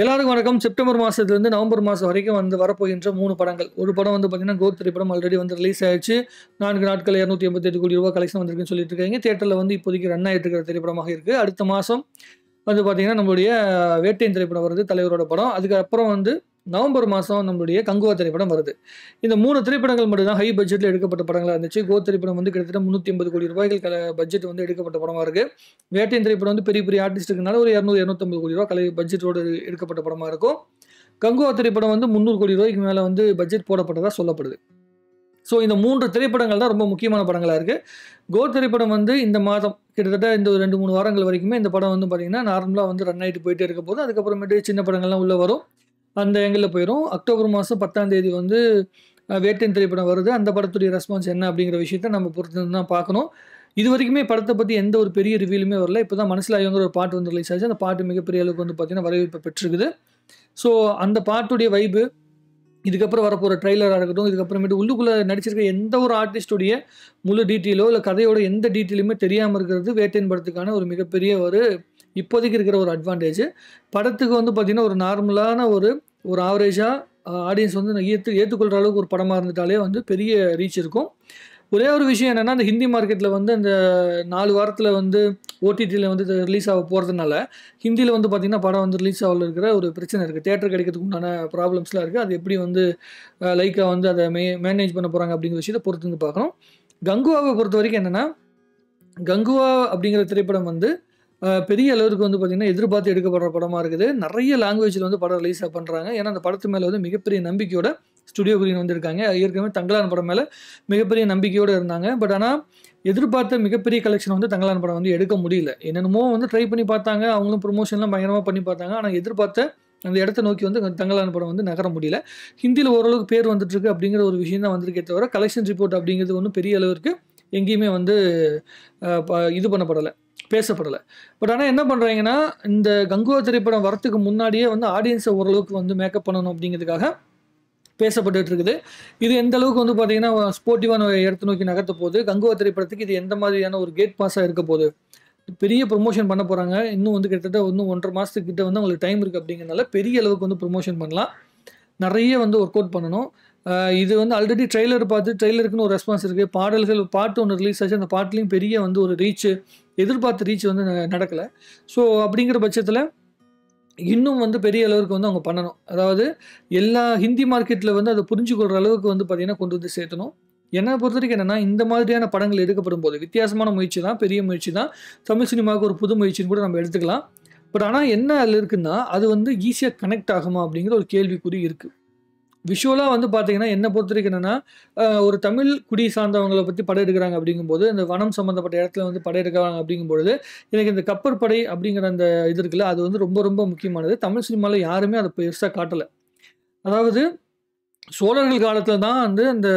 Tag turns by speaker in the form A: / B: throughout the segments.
A: எல்லாருக்கும் வணக்கம் செப்டம்பர் மாதத்துலேருந்து நவம்பர் மாதம் வரைக்கும் வந்து வரப்போகின்ற மூணு படங்கள் ஒரு படம் வந்து பார்த்திங்கன்னா கோத் திரைப்படம் ஆல்ரெடி வந்து ரிலீஸ் ஆயிடுச்சு நான்கு நாட்கள் இரநூத்தி எண்பத்தெட்டு கோடி ரூபா கலெக்ஷன் வந்திருக்குன்னு சொல்லிட்டு இருக்காங்க தேட்டரில் வந்து இப்போதைக்கு ரன் ஆகிட்டு இருக்கிற திரைப்படமாக இருக்குது அடுத்த மாதம் வந்து பார்த்திங்கன்னா நம்மளுடைய வேட்டையின் திரைப்படம் வருது தலைவரோட படம் அதுக்கப்புறம் வந்து நவம்பர் மாதம் நம்மளுடைய கங்குவா திரைப்படம் வருது இந்த மூணு திரைப்படங்கள் மட்டும்தான் ஹை பட்ஜெட்டில் எடுக்கப்பட்ட படங்களாக இருந்துச்சு கோ திரைப்படம் வந்து கிட்டத்தட்ட முந்நூற்றி ஐம்பது கோடி ரூபாய்கள் கல பட்ஜெட் வந்து எடுக்கப்பட்ட படமாக இருக்குது வேட்டையின் திரைப்படம் வந்து பெரிய பெரிய ஆர்டிஸ்ட்டுக்குனால ஒரு இரநூறு இரநூத்தம்பது கோடி ரூபா கலை பட்ஜெட்டோடு எடுக்கப்பட்ட படமாக இருக்கும் கங்குவா திரைப்படம் வந்து முந்நூறு கோடி ரூபாய்க்கு மேலே வந்து பட்ஜெட் போடப்பட்டதாக சொல்லப்படுது ஸோ இந்த மூன்று திரைப்படங்கள் தான் ரொம்ப முக்கியமான படங்களாக இருக்குது கோ திரைப்படம் வந்து இந்த மாதம் கிட்டத்தட்ட இந்த ஒரு ரெண்டு மூணு வாரங்கள் வரைக்குமே இந்த படம் வந்து பார்த்திங்கன்னா நார்மலாக வந்து ரன் ஆகிட்டு போயிட்டே இருக்க போது அதுக்கப்புறமேட்டு சின்ன படங்கள்லாம் உள்ளே வரும் அந்த எங்கில் போயிடும் அக்டோபர் மாதம் பத்தாம் தேதி வந்து வேட்டன் திரைப்படம் வருது அந்த படத்துடைய ரெஸ்பான்ஸ் என்ன அப்படிங்கிற விஷயத்த நம்ம பொறுத்து தான் பார்க்கணும் இது வரைக்குமே படத்தை பற்றி எந்த ஒரு பெரிய ரிவியூலுமே வரல இப்போ தான் மனசில் ஐயோங்கிற ஒரு பாட்டு வந்து ரிலீஸ் ஆச்சு அந்த பாட்டு மிகப்பெரிய அளவுக்கு வந்து பார்த்திங்கன்னா வரவேற்பு பெற்றிருக்குது ஸோ அந்த பாட்டுடைய வைபு இதுக்கப்புறம் வரப்போகிற ட்ரெய்லராக இருக்கட்டும் இதுக்கப்புறமேட்டு உள்ளுக்குள்ளே நடிச்சிருக்க எந்த ஒரு ஆர்டிஸ்டுடைய முழு டீட்டெயிலோ இல்லை கதையோட எந்த டீட்டெயிலுமே தெரியாமல் இருக்கிறது வேட்டையின் படத்துக்கான ஒரு மிகப்பெரிய ஒரு இப்போதைக்கு இருக்கிற ஒரு அட்வான்டேஜ் படத்துக்கு வந்து பார்த்திங்கன்னா ஒரு நார்மலான ஒரு ஒரு ஆவரேஜாக ஆடியன்ஸ் வந்து ஏற்று ஏற்றுக்கொள்கிற அளவுக்கு ஒரு படமாக இருந்துட்டாலே வந்து பெரிய ரீச் இருக்கும் ஒரே ஒரு விஷயம் என்னென்னா அந்த ஹிந்தி மார்க்கெட்டில் வந்து அந்த நாலு வாரத்தில் வந்து ஓடிடியில் வந்து ரிலீஸ் ஆக போகிறதுனால ஹிந்தியில் வந்து பார்த்திங்கன்னா படம் வந்து ரிலீஸ் ஆகல இருக்கிற ஒரு பிரச்சனை இருக்குது தேட்டர் கிடைக்கிறதுக்கு உண்டான ப்ராப்ளம்ஸ்லாம் இருக்குது அது எப்படி வந்து லைக்காக வந்து அதை மே மேனேஜ் பண்ண போகிறாங்க அப்படிங்கிற விஷயத்தை பொறுத்து பார்க்கணும் கங்குவாவை பொறுத்த வரைக்கும் என்னென்னா கங்குவா அப்படிங்கிற திரைப்படம் வந்து பெரிய அளவுக்கு வந்து பார்த்திங்கன்னா எதிர்பார்த்து எடுக்கப்படுற படமாக இருக்குது நிறைய லாங்குவேஜில் வந்து படம் ரிலீஸாக பண்ணுறாங்க ஏன்னா அந்த படத்து மேலே வந்து மிகப்பெரிய நம்பிக்கையோட ஸ்டுடியோ கிரீன் வந்திருக்காங்க ஏற்கனவே தங்களான படம் மேலே மிகப்பெரிய நம்பிக்கையோடு இருந்தாங்க பட் ஆனால் எதிர்பார்த்த மிகப்பெரிய கலெக்ஷன் வந்து தங்களான படம் வந்து எடுக்க முடியல என்னென்னமோ வந்து ட்ரை பண்ணி பார்த்தாங்க அவங்களும் ப்ரொமோஷன்லாம் பயங்கரமாக பண்ணி பார்த்தாங்க ஆனால் எதிர்பார்த்த அந்த இடத்த நோக்கி வந்து தங்களான படம் வந்து நகர முடியல ஹிந்தியில் ஓரளவுக்கு பேர் வந்துட்டுருக்கு அப்படிங்கிற ஒரு விஷயம் தான் வந்திருக்கே தவிர கலெக்ஷன் ரிப்போர்ட் அப்படிங்கிறது ஒன்றும் பெரிய அளவிற்கு எங்கேயுமே வந்து இது பண்ணப்படலை பேசப்படலை பட் ஆனால் என்ன பண்ணுறாங்கன்னா இந்த கங்குவா திரைப்படம் வரத்துக்கு முன்னாடியே வந்து ஆடியன்ஸை ஓரளவுக்கு வந்து மேக்கப் பண்ணணும் அப்படிங்கிறதுக்காக பேசப்பட்டு இருக்குது இது எந்த அளவுக்கு வந்து பார்த்தீங்கன்னா ஸ்போர்ட்டிவான இடத்து நோக்கி நகர்த்த போகுது கங்குவா திரைப்படத்துக்கு இது எந்த மாதிரியான ஒரு கேட் பாஸாக இருக்க போது பெரிய ப்ரொமோஷன் பண்ண போகிறாங்க இன்னும் வந்து கிட்டத்தட்ட இன்னும் ஒன்றரை மாதத்துக்கிட்ட வந்து அவங்களுக்கு டைம் இருக்குது அப்படிங்கிறதுனால பெரிய அளவுக்கு வந்து ப்ரொமோஷன் பண்ணலாம் நிறைய வந்து ஒர்க் அவுட் பண்ணணும் இது வந்து ஆல்ரெடி ட்ரெய்லர் பார்த்து ட்ரெய்லருக்குன்னு ஒரு ரெஸ்பான்ஸ் இருக்குது பாடல்கள் பாட்டு ஒன்று ரிலீஸ் ஆச்சு அந்த பாட்டுலேயும் பெரிய வந்து ஒரு ரீச்சு எதிர்பார்த்த ரீச் வந்து நடக்கலை ஸோ அப்படிங்கிற பட்சத்தில் இன்னும் வந்து பெரிய அளவுக்கு வந்து அவங்க பண்ணணும் அதாவது எல்லா ஹிந்தி மார்க்கெட்டில் வந்து அதை புரிஞ்சுக்கொள்கிற அளவுக்கு வந்து பார்த்திங்கன்னா கொண்டு வந்து சேர்த்தணும் என்னை பொறுத்த வரைக்கும் என்னென்னா இந்த மாதிரியான படங்கள் எடுக்கப்படும் போது வித்தியாசமான முயற்சி தான் பெரிய முயற்சி தான் தமிழ் சினிமாவுக்கு ஒரு புது முயற்சின்னு கூட நம்ம எடுத்துக்கலாம் பட் ஆனால் என்ன அதில் இருக்குன்னா அது வந்து ஈஸியாக கனெக்ட் ஆகுமா அப்படிங்கிற ஒரு கேள்விக்குறி இருக்குது விஷுவலாக வந்து பார்த்தீங்கன்னா என்னை பொறுத்த வரைக்கும் ஒரு தமிழ் குடி சார்ந்தவங்களை பற்றி படையெடுக்கிறாங்க அப்படிங்கும்போது இந்த வனம் சம்மந்தப்பட்ட இடத்துல வந்து படையெடுக்கிறாங்க அப்படிங்கும்பொழுது எனக்கு இந்த கப்பர் படை அப்படிங்கிற அந்த இது இருக்குல்ல அது வந்து ரொம்ப ரொம்ப முக்கியமானது தமிழ் சினிமாவில் யாருமே அதை பெருசாக காட்டலை அதாவது சோழர்கள் காலத்தில் தான் வந்து அந்த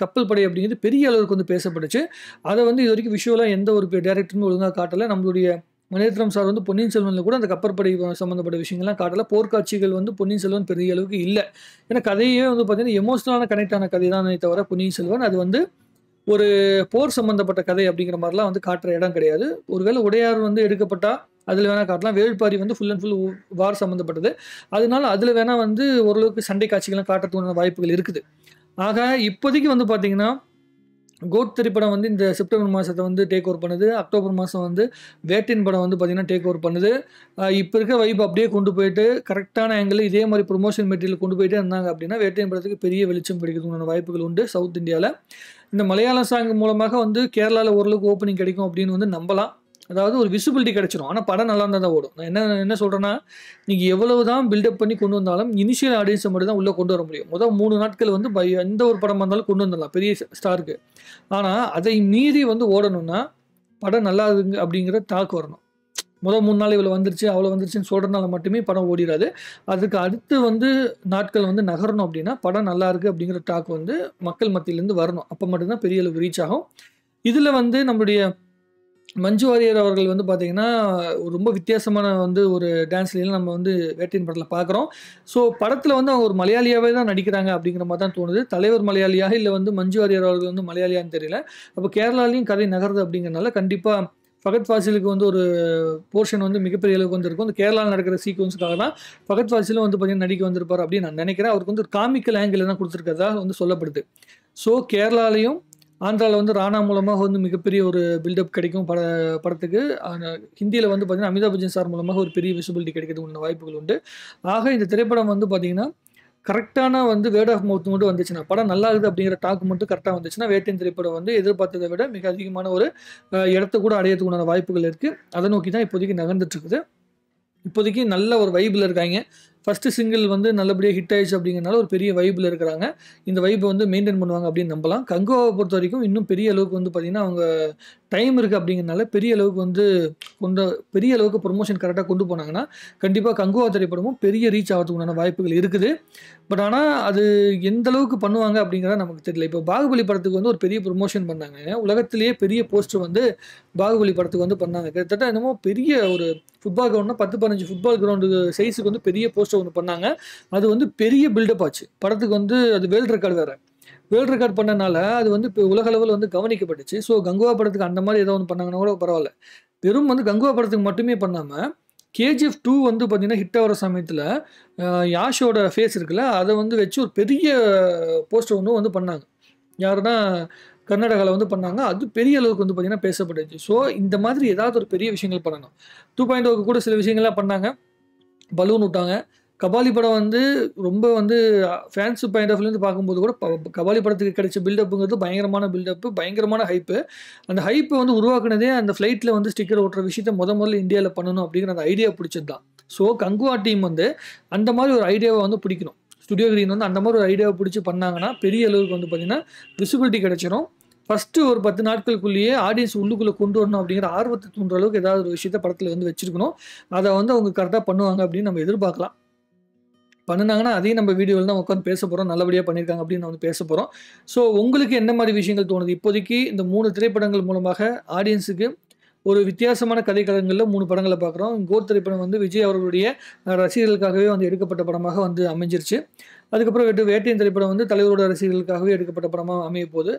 A: கப்பல் படை அப்படிங்கிறது பெரிய அளவுக்கு வந்து பேசப்பட்டுச்சு அதை வந்து இது வரைக்கும் விஷுவலாக எந்த ஒரு டேரக்டருமே ஒழுங்காக காட்டலை நம்மளுடைய மணிரத்னம் சார் வந்து பொன்னியின் செல்வனில் கூட அந்த கப்பற்படை சம்மந்தப்பட்ட விஷயங்கள்லாம் காட்டலை போர்க்காட்சிகள் வந்து பொன்னியின் செல்வன் பெரிய அளவுக்கு இல்லை ஏன்னா கதையே வந்து பார்த்தீங்கன்னா எமோஷனலான கனெக்ட் ஆன கதை தான் தவிர பொன்னியின் செல்வன் அது வந்து ஒரு போர் சம்மந்தப்பட்ட கதை அப்படிங்கிற மாதிரிலாம் வந்து காட்டுற இடம் கிடையாது ஒருவேளை உடையார் வந்து எடுக்கப்பட்டால் அதில் வேணால் காட்டலாம் வேள்பாரி வந்து ஃபுல் அண்ட் ஃபுல் வார் சம்மந்தப்பட்டது அதனால அதில் வேணால் வந்து ஓரளவுக்கு சண்டை காட்சிகள்லாம் காட்டுறதுக்கான வாய்ப்புகள் இருக்குது ஆக இப்போதைக்கு வந்து பார்த்திங்கன்னா கோட் திரைப்படம் வந்து இந்த செப்டம்பர் மாதத்தை வந்து டேக் ஓவர் பண்ணுது அக்டோபர் மாதம் வந்து வேட்டின் படம் வந்து பார்த்திங்கன்னா டேக் ஓவர் பண்ணுது இப்போ இருக்க வைப் அப்படியே கொண்டு போயிட்டு கரெக்டான ஆங்கிள் இதே மாதிரி ப்ரொமோஷன் மெட்டீரியல் கொண்டு போயிட்டே இருந்தாங்க அப்படின்னா வேட்டையின் படத்துக்கு பெரிய வெளிச்சம் கிடைக்கிறதுக்கான வாய்ப்புகள் உண்டு சவுத் இந்தியாவில் இந்த மலையாள சாங் மூலமாக வந்து கேரளாவில் ஓரளவுக்கு ஓப்பனிங் கிடைக்கும் அப்படின்னு வந்து நம்பலாம் அதாவது ஒரு விசிபிலிட்டி கிடச்சிரும் ஆனால் படம் நல்லா இருந்தால் தான் ஓடும் நான் என்ன என்ன சொல்கிறேன்னா நீங்கள் எவ்வளவு தான் பில்டப் பண்ணி கொண்டு வந்தாலும் இனிஷியல் ஆடியன்ஸை மட்டும் தான் உள்ளே கொண்டு வர முடியும் முதல் மூணு நாட்கள் வந்து பை எந்த ஒரு படமாக இருந்தாலும் கொண்டு வந்துடலாம் பெரிய ஸ்டாருக்கு ஆனால் அதை மீறி வந்து ஓடணும்னா படம் நல்லா இருக்குங்க அப்படிங்கிற தாக்கு வரணும் முதல் மூணு நாள் இவ்வளோ வந்துருச்சு அவ்வளோ வந்துருச்சுன்னு சொல்கிறனால மட்டுமே படம் ஓடிடாது அதுக்கு அடுத்து வந்து நாட்கள் வந்து நகரணும் அப்படின்னா படம் நல்லா இருக்குது அப்படிங்கிற டாக் வந்து மக்கள் மத்தியிலேருந்து வரணும் அப்போ மட்டும்தான் பெரிய அளவு ரீச் ஆகும் இதில் வந்து நம்மளுடைய மஞ்சு வாரியர் அவர்கள் வந்து பார்த்திங்கன்னா ரொம்ப வித்தியாசமான வந்து ஒரு டான்ஸ்லாம் நம்ம வந்து வேட்டையின் படத்தில் பார்க்குறோம் ஸோ படத்தில் வந்து அவங்க ஒரு மலையாளியாகவே தான் நடிக்கிறாங்க அப்படிங்கிற மாதிரி தான் தோணுது தலைவர் மலையாளியாக இல்லை வந்து மஞ்சு வாரியர் அவர்கள் வந்து மலையாளியான்னு தெரியல அப்போ கேரளாலையும் கதை நகருது அப்படிங்கிறனால கண்டிப்பாக ஃபகத் ஃபாசிலுக்கு வந்து ஒரு போர்ஷன் வந்து மிகப்பெரிய அளவுக்கு வந்திருக்கும் அந்த கேரளாவில் நடக்கிற சீக்வன்ஸுக்காக தான் ஃபகத் ஃபாசிலும் வந்து பார்த்திங்கன்னா நடிக்க வந்திருப்பார் அப்படின்னு நான் நினைக்கிறேன் அவருக்கு வந்து ஒரு காமிக்கல் ஆங்கிள் தான் கொடுத்துருக்கதா வந்து சொல்லப்படுது ஸோ கேரளாலையும் ஆந்திராவில் வந்து ராணா மூலமாக வந்து மிகப்பெரிய ஒரு பில்டப் கிடைக்கும் பட படத்துக்கு ஹிந்தியில் வந்து பார்த்தீங்கன்னா அமிதாப் பச்சன் சார் மூலமாக ஒரு பெரிய விசிபிலிட்டி கிடைக்கிறது உள்ள வாய்ப்புகள் உண்டு ஆக இந்த திரைப்படம் வந்து பார்த்திங்கன்னா கரெக்டான வந்து வேர்ட் ஆஃப் மவுத் மட்டும் வந்துச்சுன்னா படம் நல்லா இருக்குது அப்படிங்கிற டாக் மட்டும் கரெக்டாக வந்துச்சுன்னா வேட்டின் திரைப்படம் வந்து எதிர்பார்த்ததை விட மிக அதிகமான ஒரு இடத்த கூட அடையிறதுக்குண்டான வாய்ப்புகள் இருக்குது அதை நோக்கி தான் இப்போதைக்கு நகர்ந்துட்டு இருக்குது இப்போதைக்கு நல்ல ஒரு வைபில் இருக்காங்க ஃபஸ்ட்டு சிங்கிள் வந்து நல்லபடியாக ஹிட் ஆயிடுச்சு அப்படிங்கிறனால ஒரு பெரிய வைப்பில் இருக்கிறாங்க இந்த வைப்பை வந்து மெயின்டைன் பண்ணுவாங்க அப்படின்னு நம்பலாம் கங்கோவை பொறுத்த வரைக்கும் இன்னும் பெரிய அளவுக்கு வந்து பார்த்திங்கன்னா அவங்க டைம் இருக்குது அப்படிங்கிறனால பெரிய அளவுக்கு வந்து கொண்டு பெரிய அளவுக்கு ப்ரொமோஷன் கரெக்டாக கொண்டு போனாங்கன்னா கண்டிப்பாக கங்குவா திரைப்படமும் பெரிய ரீச் ஆகிறதுக்கு உண்டான வாய்ப்புகள் இருக்குது பட் ஆனால் அது எந்த அளவுக்கு பண்ணுவாங்க அப்படிங்கிறத நமக்கு தெரியல இப்போ பாகுபலி படத்துக்கு வந்து ஒரு பெரிய ப்ரொமோஷன் பண்ணாங்க உலகத்திலேயே பெரிய போஸ்டர் வந்து பாகுபலி படத்துக்கு வந்து பண்ணாங்க கிட்டத்தட்ட என்னமோ பெரிய ஒரு ஃபுட்பால் கிரவுண்ட்னா பத்து பதினஞ்சு ஃபுட்பால் கிரவுண்டு சைஸுக்கு வந்து பெரிய போஸ்டர் போஸ்ட்டை ஒன்று பண்ணாங்க அது வந்து பெரிய பில்டப் ஆச்சு படத்துக்கு வந்து அது வேர்ல்டு ரெக்கார்டு வேறு வேர்ல்டு ரெக்கார்ட் பண்ணனால அது வந்து இப்போ உலக அளவில் வந்து கவனிக்கப்பட்டுச்சு ஸோ கங்குவா படத்துக்கு அந்த மாதிரி ஏதோ ஒன்று பண்ணாங்கன்னா கூட பரவாயில்ல வெறும் வந்து கங்குவா படத்துக்கு மட்டுமே பண்ணாமல் கேஜிஎஃப் டூ வந்து பார்த்திங்கன்னா ஹிட் ஆகிற சமயத்தில் யாஷோட ஃபேஸ் இருக்குல்ல அதை வந்து வச்சு ஒரு பெரிய போஸ்டர் ஒன்று வந்து பண்ணாங்க யாருன்னா கர்நாடகாவில் வந்து பண்ணாங்க அது பெரிய அளவுக்கு வந்து பார்த்திங்கன்னா பேசப்பட்டுச்சு ஸோ இந்த மாதிரி ஏதாவது ஒரு பெரிய விஷயங்கள் பண்ணணும் டூ பாயிண்ட் ஓக்கு கூட சில விஷயங்கள்லாம் பண்ணாங்க பலூன் விட்டாங்க கபாலி படம் வந்து ரொம்ப வந்து ஃபேன்ஸு பாயிண்ட் ஆஃப் இருந்து பார்க்கும்போது கூட கபாலி படத்துக்கு கிடைச்ச பில்டப்புங்கிறது பயங்கரமான பில்டப்பு பயங்கரமான ஹைப்பு அந்த ஹைப்பை வந்து உருவாக்குனதே அந்த ஃப்ளைட்டில் வந்து ஸ்டிக்கர் ஓட்டுற விஷயத்த முத முதல்ல இந்தியாவில் பண்ணணும் அப்படிங்கிற அந்த ஐடியா பிடிச்சது தான் ஸோ கங்குவா டீம் வந்து அந்த மாதிரி ஒரு ஐடியாவை வந்து பிடிக்கணும் ஸ்டுடியோ கிரீன் வந்து அந்த மாதிரி ஒரு ஐடியாவை பிடிச்சி பண்ணாங்கன்னா பெரிய அளவுக்கு வந்து பார்த்திங்கன்னா விசிபிலிட்டி கிடைச்சிடும் ஃபஸ்ட்டு ஒரு பத்து நாட்களுக்குள்ளேயே ஆடியன்ஸ் உள்ளுக்குள்ளே கொண்டு வரணும் அப்படிங்கிற ஆர்வத்தை தூண்டுற அளவுக்கு ஏதாவது ஒரு விஷயத்த படத்தில் வந்து வச்சுருக்கணும் அதை வந்து அவங்க கரெக்டாக பண்ணுவாங்க அப்படின்னு நம்ம எதிர்பார்க்கலாம் பண்ணினாங்கன்னா அதையும் நம்ம வீடியோவில் தான் உட்காந்து பேச போகிறோம் நல்லபடியாக பண்ணியிருக்காங்க அப்படின்னு வந்து பேச போகிறோம் ஸோ உங்களுக்கு என்ன மாதிரி விஷயங்கள் தோணுது இப்போதைக்கு இந்த மூணு திரைப்படங்கள் மூலமாக ஆடியன்ஸுக்கு ஒரு வித்தியாசமான கதைக்களங்களில் மூணு படங்களை பார்க்குறோம் கோர் திரைப்படம் வந்து விஜய் அவர்களுடைய ரசிகர்களுக்காகவே வந்து எடுக்கப்பட்ட படமாக வந்து அமைஞ்சிருச்சு அதுக்கப்புறம் வெட்டு வேட்டையின் திரைப்படம் வந்து தலைவரோட ரசிகர்களுக்காகவே எடுக்கப்பட்ட படமாக அமைய போகுது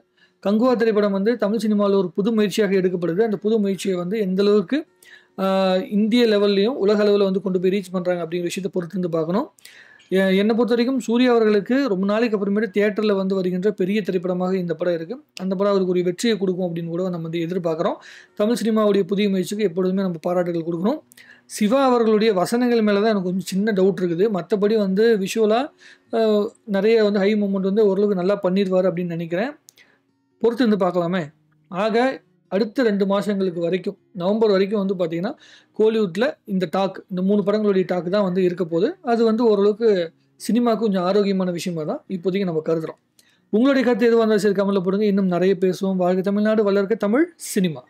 A: கங்குவா திரைப்படம் வந்து தமிழ் சினிமாவில் ஒரு புது முயற்சியாக எடுக்கப்படுது அந்த புது முயற்சியை வந்து எந்தளவுக்கு இந்திய லெவல்லையும் உலக அளவில் வந்து கொண்டு போய் ரீச் பண்ணுறாங்க அப்படிங்கிற விஷயத்தை பொறுத்து வந்து பார்க்கணும் என்னை பொறுத்த வரைக்கும் சூர்யா அவர்களுக்கு ரொம்ப நாளைக்கு அப்புறமேட்டு தியேட்டரில் வந்து வருகின்ற பெரிய திரைப்படமாக இந்த படம் இருக்குது அந்த படம் அவருக்கு ஒரு வெற்றியை கொடுக்கும் அப்படின்னு கூட நம்ம வந்து எதிர்பார்க்குறோம் தமிழ் சினிமாவுடைய புதிய முயற்சிக்கு எப்பொழுதுமே நம்ம பாராட்டுகள் கொடுக்கணும் சிவா அவர்களுடைய வசனங்கள் மேலே தான் எனக்கு கொஞ்சம் சின்ன டவுட் இருக்குது மற்றபடி வந்து விஷுவலாக நிறைய வந்து ஹை மூமெண்ட் வந்து ஓரளவுக்கு நல்லா பண்ணிடுவார் அப்படின்னு நினைக்கிறேன் பொறுத்து இருந்து பார்க்கலாமே ஆக அடுத்த ரெண்டு மாதங்களுக்கு வரைக்கும் நவம்பர் வரைக்கும் வந்து பார்த்தீங்கன்னா கோலிவுட்டில் இந்த டாக் இந்த மூணு படங்களுடைய டாக் தான் வந்து இருக்க போது அது வந்து ஓரளவுக்கு சினிமாவுக்கு கொஞ்சம் ஆரோக்கியமான விஷயமா தான் இப்போதைக்கு நம்ம கருதுகிறோம் உங்களுடைய கருத்து எதுவாக இருந்தாலும் சரி கமலில் போடுங்க இன்னும் நிறைய பேசுவோம் வாழ்க்கை தமிழ்நாடு வளர்க்க தமிழ் சினிமா